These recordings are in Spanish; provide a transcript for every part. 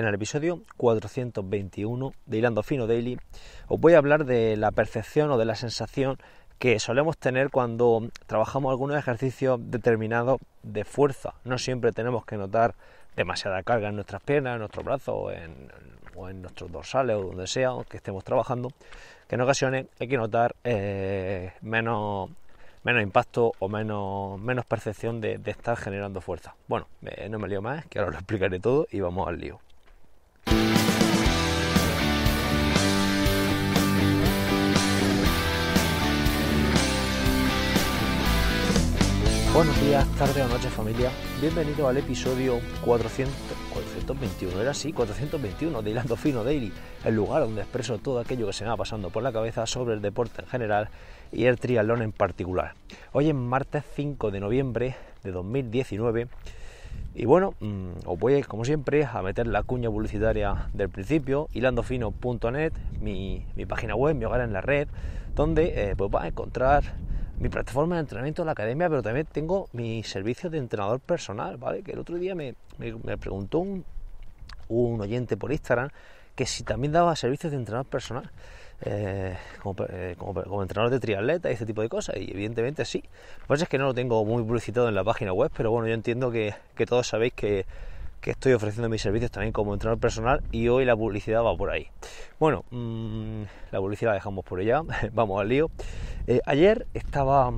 En el episodio 421 de Hilando Fino Daily os voy a hablar de la percepción o de la sensación que solemos tener cuando trabajamos algunos ejercicios determinados de fuerza. No siempre tenemos que notar demasiada carga en nuestras piernas, en nuestros brazos o en, nuestros dorsales o donde sea que estemos trabajando, que en ocasiones hay que notar eh, menos impacto o menos, percepción de, estar generando fuerza. Bueno, eh, no me lío más, que ahora lo explicaré todo y vamos al lío. Buenos días, tarde o noche familia. Bienvenido al episodio 421, era así, 421 de Hilando Fino Daily, el lugar donde expreso todo aquello que se me va pasando por la cabeza sobre el deporte en general y el triatlón en particular. Hoy es martes 5 de noviembre de 2019 y bueno, mm, os voy como siempre a meter la cuña publicitaria del principio, hilandofino.net, mi, página web, mi hogar en la red, donde eh, pues a encontrar mi plataforma de entrenamiento de la academia, pero también tengo mi servicio de entrenador personal, ¿vale? Que el otro día me, me, preguntó un, oyente por Instagram que si también daba servicios de entrenador personal, eh, eh, como, entrenador de triatleta y este tipo de cosas, y evidentemente sí. Lo que es que no lo tengo muy publicitado en la página web, pero bueno, yo entiendo que, que todos sabéis que que estoy ofreciendo mis servicios también como entrenador personal y hoy la publicidad va por ahí. Bueno, mm, la publicidad la dejamos por allá, vamos al lío. Eh, ayer estaba,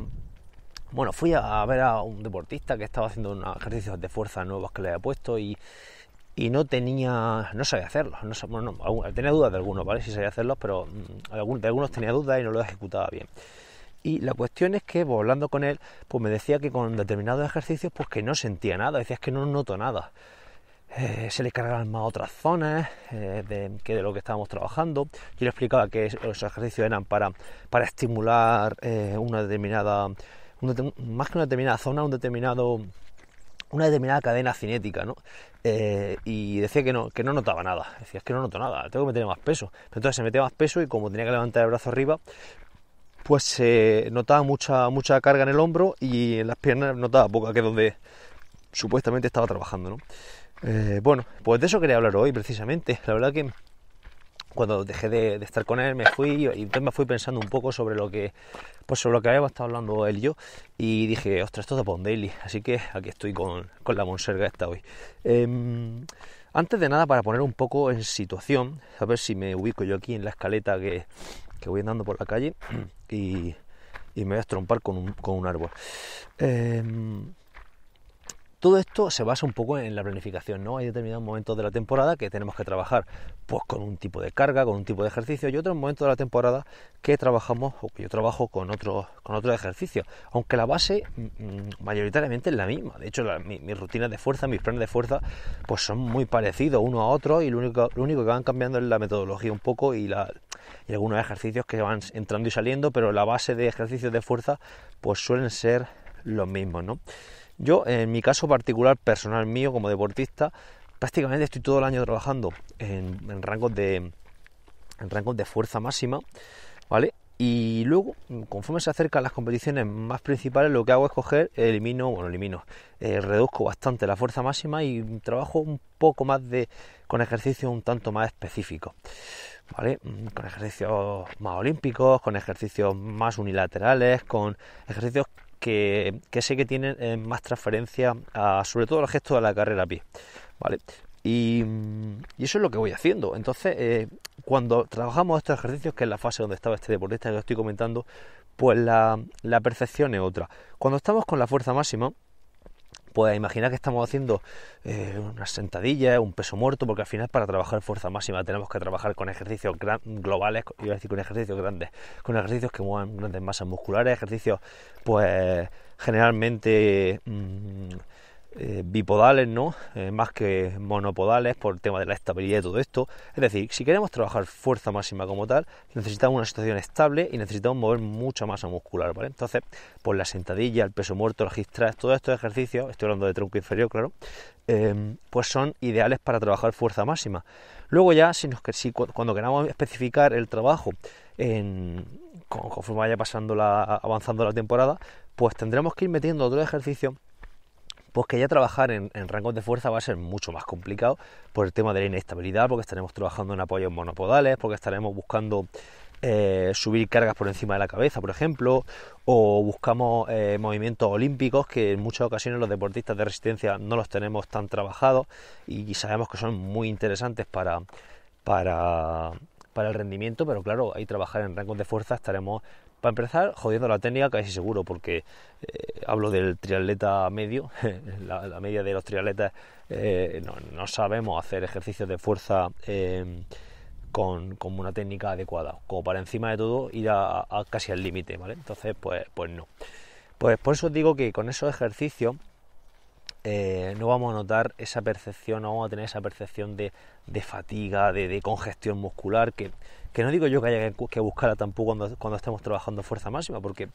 bueno, fui a ver a un deportista que estaba haciendo unos ejercicios de fuerza nuevos que le había puesto y, no tenía, no sabía hacerlos, tenía dudas de algunos, ¿vale? si sabía hacerlos, pero mm, de algunos tenía dudas y no lo ejecutaba bien. Y la cuestión es que, pues, hablando con él, pues me decía que con determinados ejercicios, pues que no sentía nada, decía es que no noto nada. Eh, se le cargaban más otras zonas eh, que de lo que estábamos trabajando. Yo le explicaba que los ejercicios eran para, para estimular eh, una determinada, más que una determinada zona, un determinado una determinada cadena cinética, ¿no? y decía que no, que no notaba nada. Decía, es que no noto nada, tengo que meter más peso. entonces se metía más peso y como tenía que levantar el brazo arriba, pues se notaba mucha, mucha carga en el hombro y en las piernas notaba poca, que donde supuestamente estaba trabajando, ¿no? Eh, bueno, pues de eso quería hablar hoy precisamente. La verdad que cuando dejé de, estar con él me fui y me fui pensando un poco sobre lo que pues sobre lo que habíamos estado hablando él y yo y dije, ostras, esto es de Daily, así que aquí estoy con, la monserga esta hoy. Em, antes de nada, para poner un poco en situación, a ver si me ubico yo aquí en la escaleta que, voy andando por la calle y, me voy a estrompar con un, con un árbol. Em, todo esto se basa un poco en la planificación, ¿no? Hay determinados momentos de la temporada que tenemos que trabajar pues con un tipo de carga, con un tipo de ejercicio y otros momentos de la temporada que trabajamos o que yo trabajo con otros con ejercicios, aunque la base mm, mayoritariamente es la misma. De hecho, mis rutinas de fuerza, mis planes de fuerza pues son muy parecidos uno a otro y lo único, lo único que van cambiando es la metodología un poco y, la, y algunos ejercicios que van entrando y saliendo, pero la base de ejercicios de fuerza pues suelen ser los mismos, ¿no? Yo, en mi caso particular, personal mío, como deportista, prácticamente estoy todo el año trabajando en, rangos de en rangos de fuerza máxima, ¿vale? Y luego, conforme se acercan las competiciones más principales, lo que hago es coger, elimino, bueno, elimino, eh, reduzco bastante la fuerza máxima y trabajo un poco más de, con ejercicios un tanto más específicos, ¿vale? Mm, con ejercicios más olímpicos, con ejercicios más unilaterales, con ejercicios que, sé que tienen eh, más transferencia sobre todo al gesto de la carrera a pie. ¿vale? Y, mm, eso es lo que voy haciendo. Entonces, eh, cuando trabajamos estos ejercicios, que es la fase donde estaba este deportista que os estoy comentando, pues la percepción es otra. Cuando estamos con la fuerza máxima, pues imaginar que estamos haciendo eh, unas sentadillas, un peso muerto, porque al final para trabajar fuerza máxima tenemos que trabajar con ejercicios globales, iba a decir con ejercicios grandes, con ejercicios que muevan grandes masas musculares, ejercicios pues generalmente mm, eh, bipodales, ¿no? Eh, más que monopodales por el tema de la estabilidad y todo esto. Es decir, si queremos trabajar fuerza máxima como tal, necesitamos una situación estable y necesitamos mover mucha masa muscular, ¿vale? Entonces, pues la sentadilla, el peso muerto, el thrust, todos estos ejercicios, estoy hablando de tronco inferior, claro, em, pues son ideales para trabajar fuerza máxima. Luego ya, si, nos, si cuando queramos especificar el trabajo en, conforme vaya pasando la, avanzando la temporada, pues tendremos que ir metiendo otro ejercicio pues que ya trabajar en, en, rangos de fuerza va a ser mucho más complicado por el tema de la inestabilidad, porque estaremos trabajando en apoyos monopodales, porque estaremos buscando eh, subir cargas por encima de la cabeza, por ejemplo, o buscamos eh, movimientos olímpicos que en muchas ocasiones los deportistas de resistencia no los tenemos tan trabajados y sabemos que son muy interesantes para, para, para el rendimiento, pero claro, ahí trabajar en rangos de fuerza estaremos para empezar, jodiendo la técnica casi seguro, porque eh, hablo del triatleta medio, la, media de los triatletas eh, no, sabemos hacer ejercicios de fuerza em, con, una técnica adecuada, como para encima de todo ir a, casi al límite, ¿vale? Entonces, pues, pues no. Pues por eso os digo que con esos ejercicios eh, no vamos a notar esa percepción, no vamos a tener esa percepción de de fatiga, de, congestión muscular, que, que, no digo yo que haya que, buscarla tampoco cuando, cuando, estemos trabajando fuerza máxima, porque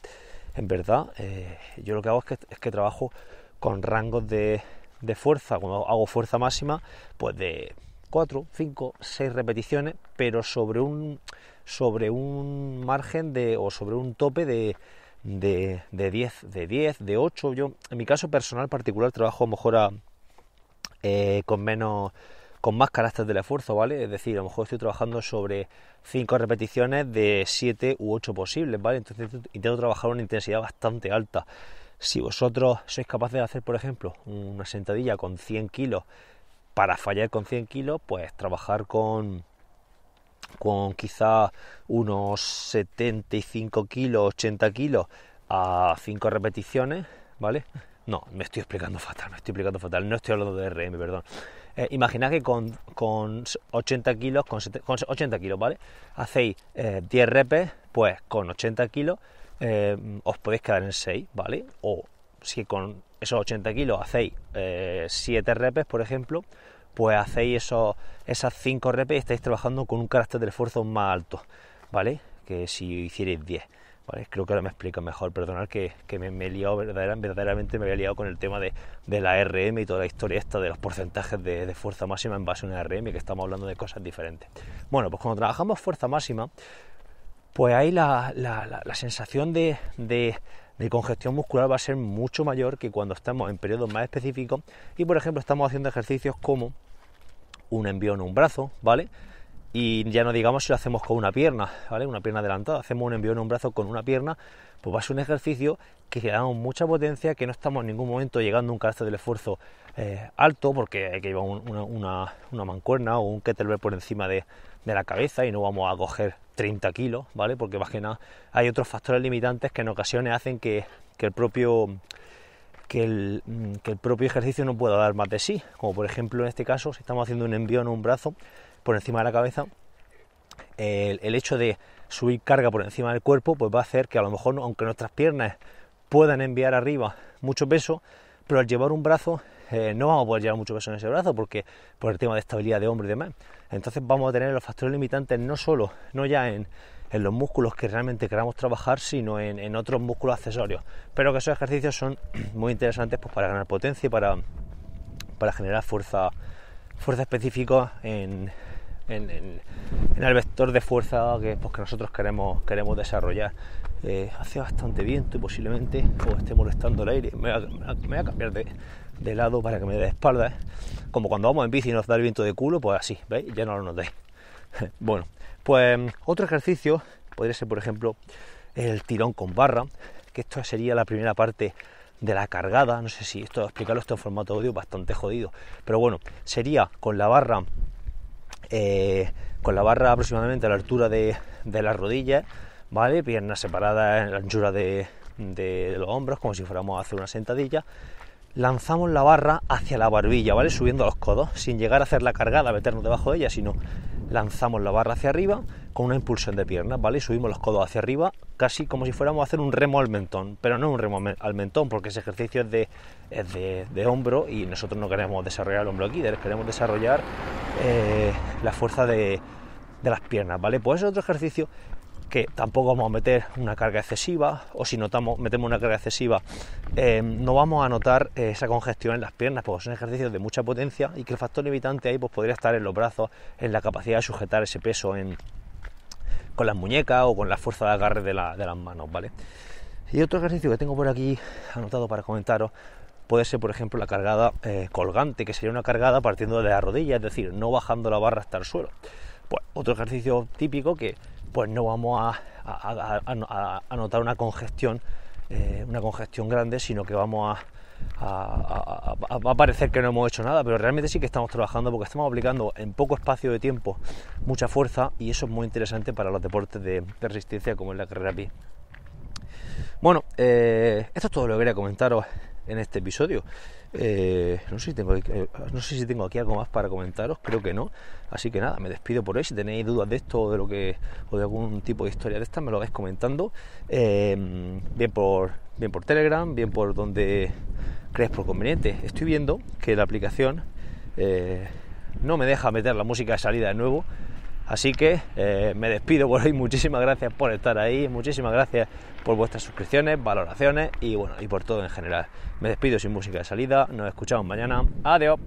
en verdad eh, yo lo que hago es que, es que trabajo con rangos de, fuerza, cuando hago fuerza máxima, pues de 4, 5, 6 repeticiones, pero sobre un, sobre un margen de, o sobre un tope de, de, de 10, de de 8. Yo, en mi caso personal particular, trabajo mejor eh, con menos con más carácter del esfuerzo, ¿vale? Es decir, a lo mejor estoy trabajando sobre 5 repeticiones de 7 u 8 posibles, ¿vale? Entonces intento trabajar una intensidad bastante alta. Si vosotros sois capaces de hacer, por ejemplo, una sentadilla con 100 kilos para fallar con 100 kilos, pues trabajar con, con quizá unos 75 kilos, 80 kilos a 5 repeticiones, ¿vale? No, me estoy explicando fatal, me estoy explicando fatal, no estoy hablando de RM, perdón. Eh, imaginad que con, 80 kilos, con, 80 kilos, ¿vale? Hacéis 10 eh, repes, pues con 80 kilos eh, os podéis quedar en 6, ¿vale? O si con esos 80 kilos hacéis 7 repes, por ejemplo, pues hacéis eso esas 5 repes y estáis trabajando con un carácter de esfuerzo más alto, ¿vale? Que si hicierais 10 creo que ahora me explico mejor, perdonad que, me, he liado, verdaderamente me había liado con el tema de, la RM y toda la historia esta de los porcentajes de, fuerza máxima en base a una RM, que estamos hablando de cosas diferentes. Bueno, pues cuando trabajamos fuerza máxima, pues ahí la, sensación de, de, congestión muscular va a ser mucho mayor que cuando estamos en periodos más específicos y, por ejemplo, estamos haciendo ejercicios como un envío en un brazo, ¿vale? y ya no digamos si lo hacemos con una pierna, ¿vale? Una pierna adelantada, hacemos un envío en un brazo con una pierna, pues va a ser un ejercicio que le damos mucha potencia, que no estamos en ningún momento llegando a un carácter del esfuerzo eh, alto, porque hay que llevar una, mancuerna o un kettlebell por encima de, la cabeza y no vamos a coger 30 kilos, ¿vale? Porque más que nada hay otros factores limitantes que en ocasiones hacen que, el propio... el, mm, que el propio ejercicio no pueda dar más de sí, como por ejemplo en este caso si estamos haciendo un envío en un brazo, por encima de la cabeza, el, hecho de subir carga por encima del cuerpo, pues va a hacer que a lo mejor, aunque nuestras piernas puedan enviar arriba mucho peso, pero al llevar un brazo eh, no vamos a poder llevar mucho peso en ese brazo porque por el tema de estabilidad de hombro y demás. Entonces vamos a tener los factores limitantes no solo, no ya en, los músculos que realmente queramos trabajar, sino en, en, otros músculos accesorios. Pero que esos ejercicios son muy interesantes pues, para ganar potencia y para, para generar fuerza, fuerza específica en, en, el vector de fuerza que, pues, nosotros queremos, queremos desarrollar. Eh, hace bastante viento y posiblemente os pues, esté molestando el aire. Me voy a, cambiar de, lado para que me dé espalda. ¿eh? Como cuando vamos en bici y nos da el viento de culo, pues así, ¿veis? Ya no lo noté bueno, pues otro ejercicio podría ser, por ejemplo, el tirón con barra, que esto sería la primera parte de la cargada. No sé si esto explicarlo esto en formato audio bastante jodido, pero bueno, sería con la barra eh, con la barra aproximadamente a la altura de, las rodillas, ¿vale? Piernas separadas en la anchura de, los hombros, como si fuéramos a hacer una sentadilla. Lanzamos la barra hacia la barbilla, ¿vale? Subiendo los codos, sin llegar a hacer la cargada, meternos debajo de ella, sino lanzamos la barra hacia arriba con una impulsión de piernas, ¿vale? Subimos los codos hacia arriba, casi como si fuéramos a hacer un remo al mentón, pero no un remo al mentón, porque ese ejercicio es de, de hombro y nosotros no queremos desarrollar el hombro aquí, queremos desarrollar eh, la fuerza de, las piernas, ¿vale? Pues es otro ejercicio que tampoco vamos a meter una carga excesiva o si notamos, metemos una carga excesiva eh, no vamos a notar eh, esa congestión en las piernas porque son ejercicios de mucha potencia y que el factor limitante ahí pues, podría estar en los brazos, en la capacidad de sujetar ese peso con las muñecas o con la fuerza de agarre de, de las manos, ¿vale? Y otro ejercicio que tengo por aquí anotado para comentaros puede ser, por ejemplo, la cargada eh, colgante, que sería una cargada partiendo de la rodilla, es decir, no bajando la barra hasta el suelo. Pues, otro ejercicio típico que pues no vamos a, notar una congestión, eh, una congestión grande, sino que vamos a, a, parecer que no hemos hecho nada, pero realmente sí que estamos trabajando porque estamos aplicando en poco espacio de tiempo mucha fuerza y eso es muy interesante para los deportes de, resistencia como es la carrera pi. Bueno, eh, esto es todo lo que quería comentaros en este episodio. Eh, no, sé si tengo, eh, no sé si tengo aquí algo más para comentaros, creo que no. Así que nada, me despido por hoy. Si tenéis dudas de esto o de, lo que, o de algún tipo de historia de esta me lo vais comentando. Eh, bien, por, bien por Telegram, bien por donde crees por conveniente. Estoy viendo que la aplicación no me deja meter la música de salida de nuevo. Así que eh, me despido por hoy, muchísimas gracias por estar ahí, muchísimas gracias por vuestras suscripciones, valoraciones y bueno, y por todo en general. Me despido sin música de salida, nos escuchamos mañana, adiós.